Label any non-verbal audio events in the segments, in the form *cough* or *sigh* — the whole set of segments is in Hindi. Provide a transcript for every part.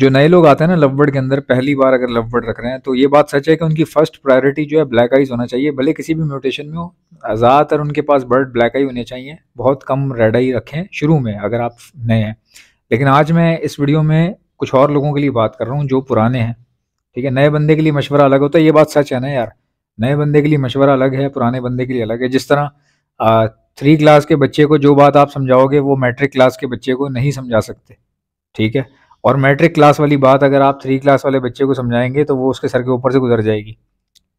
जो नए लोग आते हैं ना लव बर्ड के अंदर पहली बार अगर लव बर्ड रख रहे हैं तो ये बात सच है कि उनकी फर्स्ट प्रायोरिटी जो है ब्लैक आईज होना चाहिए भले किसी भी म्यूटेशन में हो ज़्यादातर उनके पास बर्ड ब्लैक आई होने चाहिए बहुत कम रेड आई रखें शुरू में अगर आप नए हैं लेकिन आज मैं इस वीडियो में कुछ और लोगों के लिए बात कर रहा हूँ जो पुराने हैं ठीक है नए बंदे के लिए मशवरा अलग होता है ये बात सच है ना यार नए बंदे के लिए मशवरा अलग है पुराने बंदे के लिए अलग है जिस तरह थ्री क्लास के बच्चे को जो बात आप समझाओगे वो मैट्रिक क्लास के बच्चे को नहीं समझा सकते ठीक है और मैट्रिक क्लास वाली बात अगर आप थ्री क्लास वाले बच्चे को समझाएंगे तो वो उसके सर के ऊपर से गुजर जाएगी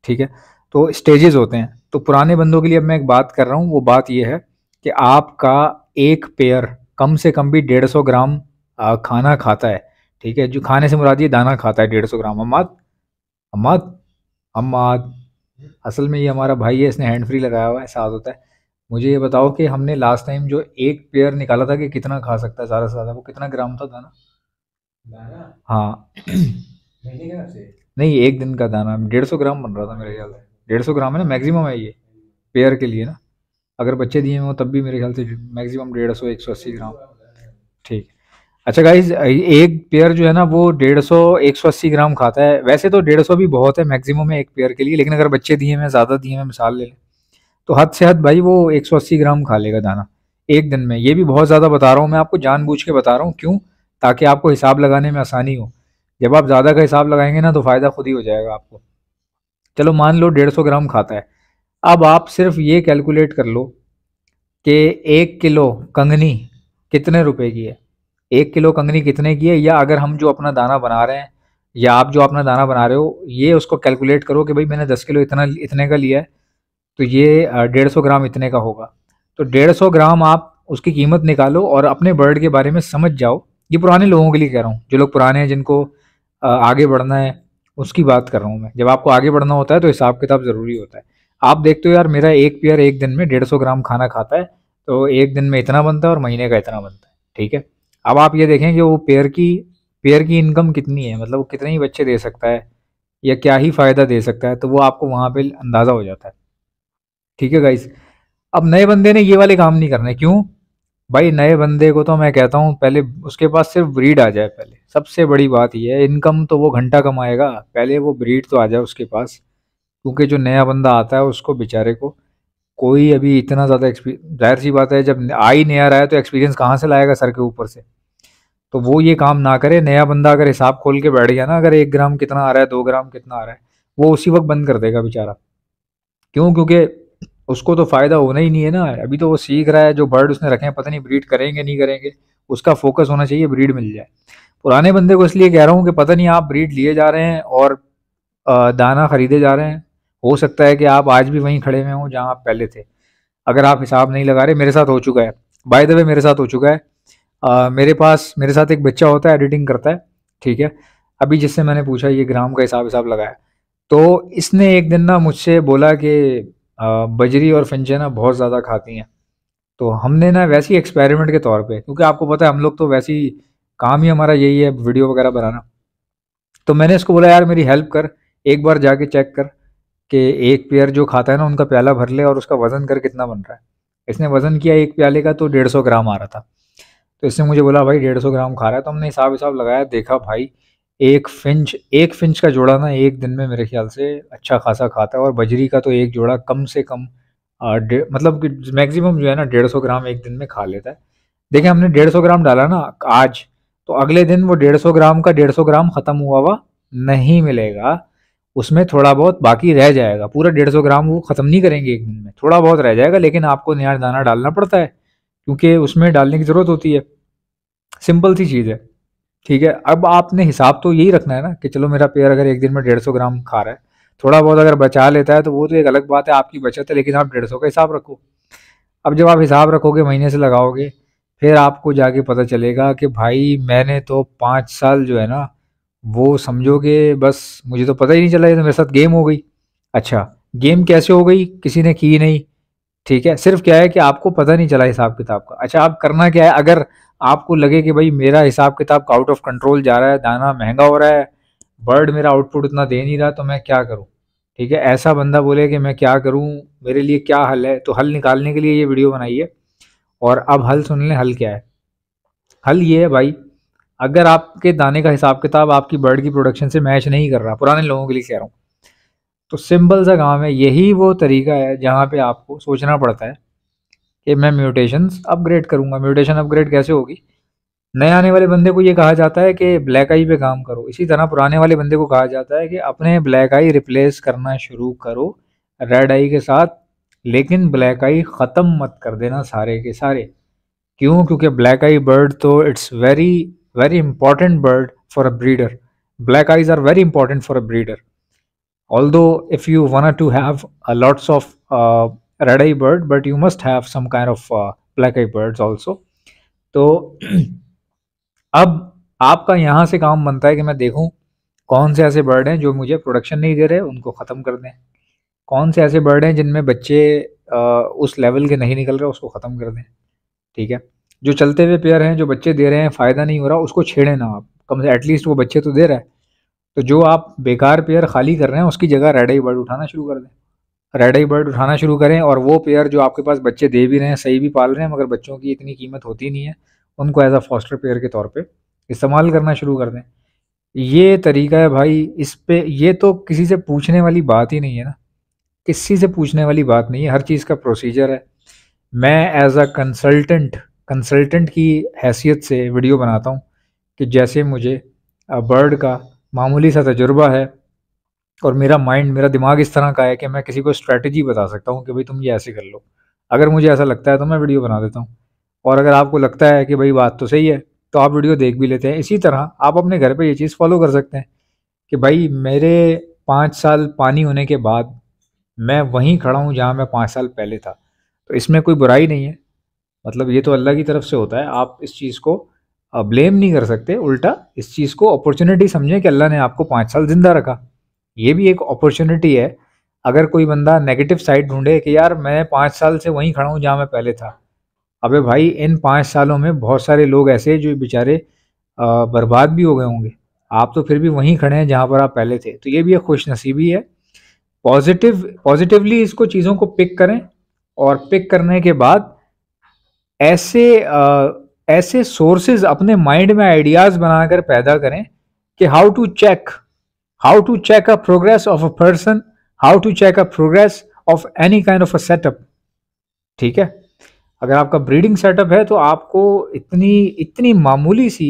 ठीक है तो स्टेजेस होते हैं तो पुराने बंदों के लिए अब मैं एक बात कर रहा हूँ वो बात ये है कि आपका एक पेयर कम से कम भी डेढ़ सौ ग्राम खाना खाता है ठीक है जो खाने से मुराद ये दाना खाता है डेढ़ सौ ग्राम अमाद अमाद अमाद असल में ये हमारा भाई है इसने हैंड फ्री लगाया हुआ है साथ होता है मुझे ये बताओ कि हमने लास्ट टाइम जो एक पेयर निकाला था कि कितना खा सकता है ज़्यादा से ज़्यादा वो कितना ग्राम था दाना हाँ नहीं एक दिन का दाना डेढ़ सौ ग्राम बन रहा था मेरे ख्याल से डेढ़ सौ ग्राम है ना मैक्सिमम है ये पेयर के लिए ना अगर बच्चे दिए हों तब भी मेरे ख्याल से मैक्सिमम डेढ़ सौ एक सौ अस्सी ग्राम ठीक अच्छा गाइज एक पेयर जो है ना वो डेढ़ सौ एक सौ अस्सी ग्राम खाता है वैसे तो डेढ़ सौ भी बहुत है मैक्सिमम है एक पेयर के लिए लेकिन अगर बच्चे दिए हैं ज़्यादा दिए हैं मिसाल ले लें तो हद से हद भाई वो एक सौ अस्सी ग्राम खा लेगा दाना एक दिन में ये भी बहुत ज़्यादा बता रहा हूँ मैं आपको जानबूझ के बता रहा हूँ क्यों ताकि आपको हिसाब लगाने में आसानी हो जब आप ज़्यादा का हिसाब लगाएंगे ना तो फ़ायदा खुद ही हो जाएगा आपको चलो मान लो डेढ़ सौ ग्राम खाता है अब आप सिर्फ ये कैलकुलेट कर लो कि एक किलो कंगनी कितने रुपए की है एक किलो कंगनी कितने की है या अगर हम जो अपना दाना बना रहे हैं या आप जो अपना दाना बना रहे हो ये उसको कैलकुलेट करो कि भाई मैंने दस किलो इतना इतने का लिया है तो ये डेढ़ सौ ग्राम इतने का होगा तो डेढ़ सौ ग्राम आप उसकी कीमत निकालो और अपने बर्ड के बारे में समझ जाओ ये पुराने लोगों के लिए कह रहा हूँ जो लोग पुराने हैं जिनको आगे बढ़ना है उसकी बात कर रहा हूँ मैं जब आपको आगे बढ़ना होता है तो हिसाब किताब ज़रूरी होता है आप देखते हो यार मेरा एक पेयर एक दिन में डेढ़ सौ ग्राम खाना खाता है तो एक दिन में इतना बनता है और महीने का इतना बनता है ठीक है अब आप ये देखें कि वो पेयर की पेयर की इनकम कितनी है मतलब वो कितने ही बच्चे दे सकता है या क्या ही फ़ायदा दे सकता है तो वो आपको वहाँ पे अंदाज़ा हो जाता है ठीक है गाइस अब नए बंदे ने ये वाले काम नहीं करने क्यों भाई नए बंदे को तो मैं कहता हूँ पहले उसके पास सिर्फ ब्रीड आ जाए पहले सबसे बड़ी बात यह है इनकम तो वो घंटा कमाएगा पहले वो ब्रीड तो आ जाए उसके पास क्योंकि जो नया बंदा आता है उसको बेचारे को कोई अभी इतना ज़्यादा एक्सपीरियंस जाहिर सी बात है जब आई नया रहा है तो एक्सपीरियंस कहाँ से लाएगा सर के ऊपर से तो वो ये काम ना करे नया बंदा अगर हिसाब खोल के बैठ गया ना अगर एक ग्राम कितना आ रहा है दो ग्राम कितना आ रहा है वो उसी वक्त बंद कर देगा बेचारा क्यों क्योंकि उसको तो फ़ायदा होना ही नहीं है ना अभी तो वो सीख रहा है जो बर्ड उसने रखे हैं पता नहीं ब्रीड करेंगे नहीं करेंगे उसका फोकस होना चाहिए ब्रीड मिल जाए पुराने बंदे को इसलिए कह रहा हूँ कि पता नहीं आप ब्रीड लिए जा रहे हैं और दाना ख़रीदे जा रहे हैं हो सकता है कि आप आज भी वहीं खड़े हुए हों जहाँ आप पहले थे अगर आप हिसाब नहीं लगा रहे मेरे साथ हो चुका है बाय द वे मेरे साथ हो चुका है आ, मेरे पास मेरे साथ एक बच्चा होता है एडिटिंग करता है ठीक है अभी जिससे मैंने पूछा ये ग्राम का हिसाब हिसाब लगाया तो इसने एक दिन ना मुझसे बोला कि बजरी और ना बहुत ज़्यादा खाती हैं तो हमने ना वैसे ही एक्सपेरिमेंट के तौर पे क्योंकि आपको पता है हम लोग तो वैसे ही काम ही हमारा यही है वीडियो वगैरह बनाना तो मैंने इसको बोला यार मेरी हेल्प कर एक बार जाके चेक कर कि एक पेयर जो खाता है ना उनका प्याला भर ले और उसका वज़न कर कितना बन रहा है इसने वज़न किया एक प्याले का तो डेढ़ सौ ग्राम आ रहा था तो इसने मुझे बोला भाई डेढ़ सौ ग्राम खा रहा है तो हमने हिसाब हिसाब लगाया देखा भाई एक फिंच एक फिंच का जोड़ा ना एक दिन में मेरे ख्याल से अच्छा खासा खाता है और बजरी का तो एक जोड़ा कम से कम मतलब कि मैक्सिमम जो है ना डेढ़ सौ ग्राम एक दिन में खा लेता है देखिए हमने डेढ़ सौ ग्राम डाला ना आज तो अगले दिन वो डेढ़ सौ ग्राम का डेढ़ सौ ग्राम ख़त्म हुआ हुआ नहीं मिलेगा उसमें थोड़ा बहुत बाकी रह जाएगा पूरा डेढ़ सौ ग्राम वो ख़त्म नहीं करेंगे एक दिन में थोड़ा बहुत रह जाएगा लेकिन आपको नया दाना डालना पड़ता है क्योंकि उसमें डालने की ज़रूरत होती है सिंपल सी चीज़ है ठीक है अब आपने हिसाब तो यही रखना है ना कि चलो मेरा पेयर अगर एक दिन में डेढ़ सौ ग्राम खा रहा है थोड़ा बहुत अगर बचा लेता है तो वो तो एक अलग बात है आपकी बचत है लेकिन आप डेढ़ सौ का हिसाब रखो अब जब आप हिसाब रखोगे महीने से लगाओगे फिर आपको जाके पता चलेगा कि भाई मैंने तो पाँच साल जो है ना वो समझोगे बस मुझे तो पता ही नहीं चला ये तो मेरे साथ गेम हो गई अच्छा गेम कैसे हो गई किसी ने की नहीं ठीक है सिर्फ क्या है कि आपको पता नहीं चला हिसाब किताब का अच्छा आप करना क्या है अगर आपको लगे कि भाई मेरा हिसाब किताब आउट ऑफ कंट्रोल जा रहा है दाना महंगा हो रहा है बर्ड मेरा आउटपुट उतना दे नहीं रहा तो मैं क्या करूँ ठीक है ऐसा बंदा बोले कि मैं क्या करूँ मेरे लिए क्या हल है तो हल निकालने के लिए ये वीडियो बनाई है और अब हल सुन लें हल क्या है हल ये है भाई अगर आपके दाने का हिसाब किताब आपकी बर्ड की प्रोडक्शन से मैच नहीं कर रहा पुराने लोगों के लिए कह रहा हूँ तो सिंपल सा काम है यही वो तरीका है जहाँ पे आपको सोचना पड़ता है कि मैं म्यूटेशंस अपग्रेड करूँगा म्यूटेशन अपग्रेड कैसे होगी नए आने वाले बंदे को ये कहा जाता है कि ब्लैक आई पे काम करो इसी तरह पुराने वाले बंदे को कहा जाता है कि अपने ब्लैक आई रिप्लेस करना शुरू करो रेड आई के साथ लेकिन ब्लैक आई ख़त्म मत कर देना सारे के सारे क्यों क्योंकि ब्लैक आई बर्ड तो it's very very important bird for a breeder black eyes are very important for a breeder although if you wanted to have uh, lots of uh, red-eye bird but you must have some kind of uh, black-eye birds also तो *clears throat* अब आपका यहाँ से काम बनता है कि मैं देखूँ कौन से ऐसे बर्ड हैं जो मुझे प्रोडक्शन नहीं दे रहे उनको ख़त्म कर दें कौन से ऐसे बर्ड हैं जिनमें बच्चे उस लेवल के नहीं निकल रहे उसको ख़त्म कर दें ठीक है जो चलते हुए पेयर हैं जो बच्चे दे रहे हैं फ़ायदा नहीं हो रहा उसको छेड़ें ना आप कम से एटलीस्ट वो बच्चे तो दे रहा है तो जो आप बेकार पेयर खाली कर रहे हैं उसकी जगह रेड आई बर्ड उठाना शुरू कर दें रेड आई बर्ड उठाना शुरू करें और वो पेयर जो आपके पास बच्चे दे भी रहे हैं सही भी पाल रहे हैं मगर बच्चों की इतनी कीमत होती नहीं है उनको एज अ फॉस्टर पेयर के तौर पर इस्तेमाल करना शुरू कर दें ये तरीका है भाई इस पर ये तो किसी से पूछने वाली बात ही नहीं है ना किसी से पूछने वाली बात नहीं है हर चीज़ का प्रोसीजर है मैं एज अ कंसल्टेंट कंसल्टेंट की हैसियत से वीडियो बनाता हूँ कि जैसे मुझे बर्ड का मामूली सा तजुर्बा है और मेरा माइंड मेरा दिमाग इस तरह का है कि मैं किसी को स्ट्रैटेजी बता सकता हूँ कि भाई तुम ये ऐसे कर लो अगर मुझे ऐसा लगता है तो मैं वीडियो बना देता हूँ और अगर आपको लगता है कि भाई बात तो सही है तो आप वीडियो देख भी लेते हैं इसी तरह आप अपने घर पर ये चीज़ फॉलो कर सकते हैं कि भाई मेरे पाँच साल पानी होने के बाद मैं वहीं खड़ा हूँ जहाँ मैं पाँच साल पहले था तो इसमें कोई बुराई नहीं है मतलब ये तो अल्लाह की तरफ से होता है आप इस चीज़ को ब्लेम नहीं कर सकते उल्टा इस चीज़ को अपॉर्चुनिटी समझें कि अल्लाह ने आपको पाँच साल ज़िंदा रखा ये भी एक अपॉर्चुनिटी है अगर कोई बंदा नेगेटिव साइड ढूंढे कि यार मैं पाँच साल से वहीं खड़ा हूँ जहाँ मैं पहले था अबे भाई इन पाँच सालों में बहुत सारे लोग ऐसे जो बेचारे बर्बाद भी हो गए होंगे आप तो फिर भी वहीं खड़े हैं जहाँ पर आप पहले थे तो ये भी एक खुश नसीबी है पॉजिटिव पॉजिटिवली इसको चीज़ों को पिक करें और पिक करने के बाद ऐसे आ, ऐसे सोर्सेज अपने माइंड में आइडियाज बनाकर पैदा करें कि how to check how to check a progress of a person how to check a progress of any kind of a setup ठीक है अगर आपका ब्रीडिंग सेटअप है तो आपको इतनी इतनी मामूली सी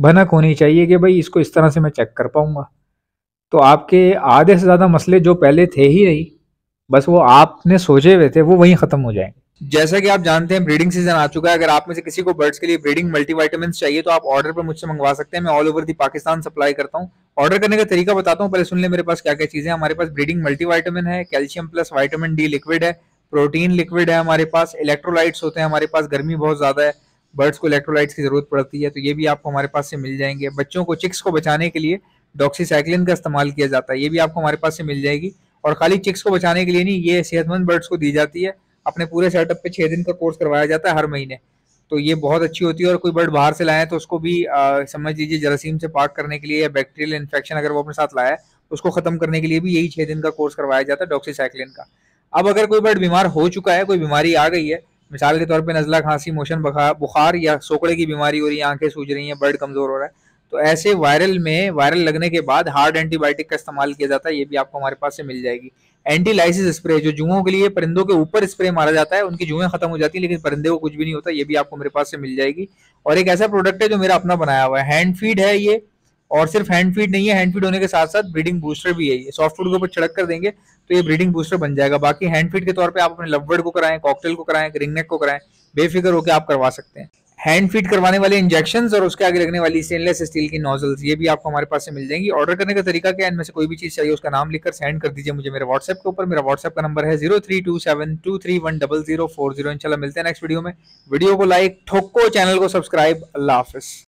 भनक होनी चाहिए कि भाई इसको इस तरह से मैं चेक कर पाऊंगा तो आपके आधे से ज़्यादा मसले जो पहले थे ही नहीं बस वो आपने सोचे हुए थे वो वहीं ख़त्म हो जाएंगे जैसा कि आप जानते हैं ब्रीडिंग सीजन आ चुका है अगर आप में से किसी को बर्ड्स के लिए ब्रीडिंग मल्टीवाइटामिन चाहिए तो आप ऑर्डर पर मुझसे मंगवा सकते हैं मैं all over the Pakistan supply करता हूँ ऑर्डर करने का तरीका बताता हूँ पहले सुन ले मेरे पास क्या क्या चीज़ें हमारे पास ब्रीडिंग मल्टीवाइटामिन है calcium plus vitamin D liquid है प्रोटीन लिक्विड है हमारे पास इलेक्ट्रोलाइट्स होते हैं हमारे पास गर्मी बहुत ज़्यादा है बर्ड्स को इलेक्ट्रोलाइट्स की ज़रूरत पड़ती है तो ये भी आपको हमारे पास से मिल जाएंगे बच्चों को चिक्स को बचाने के लिए डॉक्सीसाइक्लिन का इस्तेमाल किया जाता है ये भी आपको हमारे पास से मिल जाएगी और खाली चिक्स को बचाने के लिए नहीं ये सेहतमंद बर्ड्स को दी जाती है अपने पूरे सेटअप पे छह दिन का कोर्स करवाया जाता है हर महीने तो ये बहुत अच्छी होती है और कोई बर्ड बाहर से लाए तो उसको भी आ, समझ लीजिए जरासीम से पाक करने के लिए या बैक्टीरियल इन्फेक्शन अगर वो अपने साथ लाया है तो उसको खत्म करने के लिए भी यही छह दिन का कोर्स करवाया जाता है डॉक्सीसाइक्लिन का अब अगर कोई बर्ड बीमार हो चुका है कोई बीमारी आ गई है मिसाल के तौर पर नज़ला खांसी मोशन बुखार या सोकड़े की बीमारी हो रही है आंखें सूझ रही हैं बर्ड कमज़ोर हो रहा है तो ऐसे वायरल में वायरल लगने के बाद हार्ड एंटीबायोटिक का इस्तेमाल किया जाता है ये भी आपको हमारे पास से मिल जाएगी एंटी लाइसिस स्प्रे जो जुओं के लिए परिंदों के ऊपर स्प्रे मारा जाता है उनकी जुएं खत्म हो जाती है लेकिन परिंदे को कुछ भी नहीं होता ये भी आपको मेरे पास से मिल जाएगी और एक ऐसा प्रोडक्ट है जो मेरा अपना बनाया हुआ है हैंड फीड है ये और सिर्फ हैंड फीड नहीं है हैंड फीड होने के साथ साथ ब्रीडिंग बूस्टर भी है ये सॉफ्ट फूड के ऊपर छिड़क कर देंगे तो ये ब्रीडिंग बूस्टर बन जाएगा बाकी हैंड फीड के तौर पर आप अपने लवबर्ड को कराएं कॉकटेल को कराएं रिंगनेक को कराएं बेफिक्र होकर आप करवा सकते हैं हैंड फीड करवाने वाले इंजेक्शन और उसके आगे लगने वाली स्टेनलेस स्टील की नोजल्स ये भी आपको हमारे पास से मिल जाएंगी ऑर्डर करने का तरीका क्या इनमें से कोई भी चीज़ चाहिए उसका नाम लिखकर सेंड कर दीजिए मुझे मेरे व्हाट्सएप के ऊपर मेरा व्हाट्सएप का नंबर है zero three two seven two three one double zero four zero इनशाला मिलते हैं नेक्स्ट वीडियो में वीडियो को लाइक ठोको चैनल को सब्सक्राइब अल्लाह हाफिज़